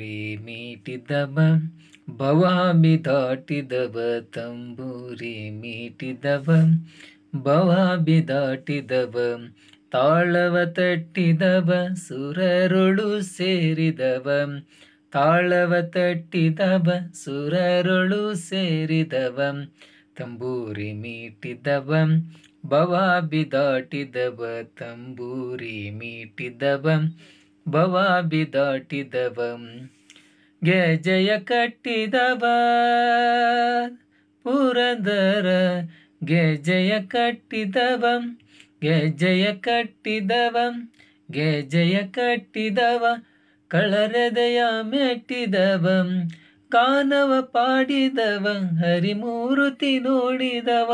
ತಂಬೂರಿ ಮೀಟಿದವ ಭವಾಮಿ ದಾಟಿದವ ತಂಬೂರಿ ಮೀಟಿದವ ಬಿ ದಾಟಿದವ ತಾಳವ ತಟ್ಟಿದವ ಸುರರುಳು ಸೇರಿದವ ತಾಳವ ತಟ್ಟಿದವ ಸುರರುಳು ಸೇರಿದವ ತಂಬೂರಿ ಮೀಟಿದವ ಭವಾಬಿ ದಾಟಿದವ ತಂಬೂರಿ ಮೀಟಿದವ ಭವ ದಾಟಿದವ ಗೆಜಯ ಕಟ್ಟಿದವ ಪುರದರ ಗೆಜಯ ಕಟ್ಟಿದವ ಗೆಜಯ ಕಟ್ಟಿದವ ಗೆಜಯ ಕಟ್ಟಿದವ ಕಳರದಯ ಮೆಟ್ಟಿದವ ಕಾನವ ಪಾಡಿದವ ಹರಿಮೂರುತಿ ನೋಡಿದವ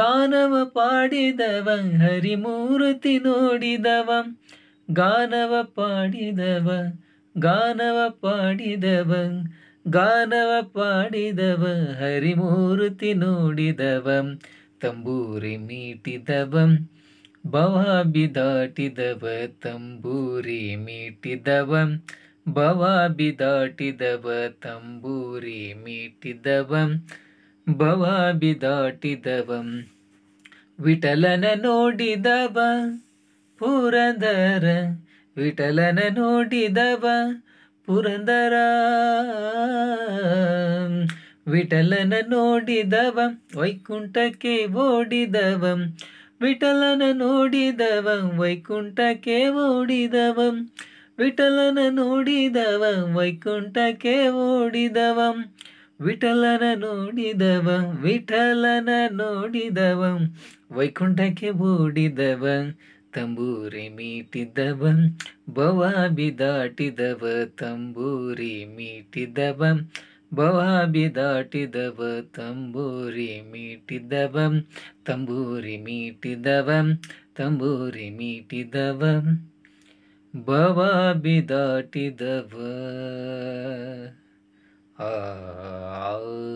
ಗಾನವ ಪಾಡಿದವ ಹರಿಮೂರುತಿ ನೋಡಿದವ ಗಾನವ ಪಾಡಿದವ ಗಾನವ ಪಾಡಿದವ ಗಾನವ ಪಾಡಿದವ ಹರಿಮೂರ್ತಿ ನೋಡಿದವ ತಂಬೂರಿ ಮೀಟಿದವ ಭವಾಬಿ ದಾಟಿದವ ತಂಬೂರಿ ಮೀಟಿದವ ಭವಾಬಿ ದಾಟಿದವ ತಂಬೂರಿ ಮೀಟಿದವ ಭವಾಬಿ ದಾಟಿದವ ವಿಠಲನ ನೋಡಿದವ ಪುರಂದರ ವಿಠಲನ ನೋಡಿದವ ಪುರಂದರ ವಿಠಲನ ನೋಡಿದವ ವೈಕುಂಠಕ್ಕೆ ಓಡಿದವ ವಿಠಲನ ನೋಡಿದವ ವೈಕುಂಠಕ್ಕೆ ಓಡಿದವ ವಿಠಲನ ನೋಡಿದವ ವೈಕುಂಠಕ್ಕೆ ಓಡಿದವ ವಿಠಲನ ನೋಡಿದವ ವಿಠಲನ ನೋಡಿದವ ವೈಕುಂಠಕ್ಕೆ ಓಡಿದವ तम्बूरि मीटि दवं बवा बि दाटि दव तम्बूरि मीटि दवं बवा दाटि दव तम्बूरि दवं तम्बूरि दवं तम्बूरि मीटिवं बवा दाटि दव आ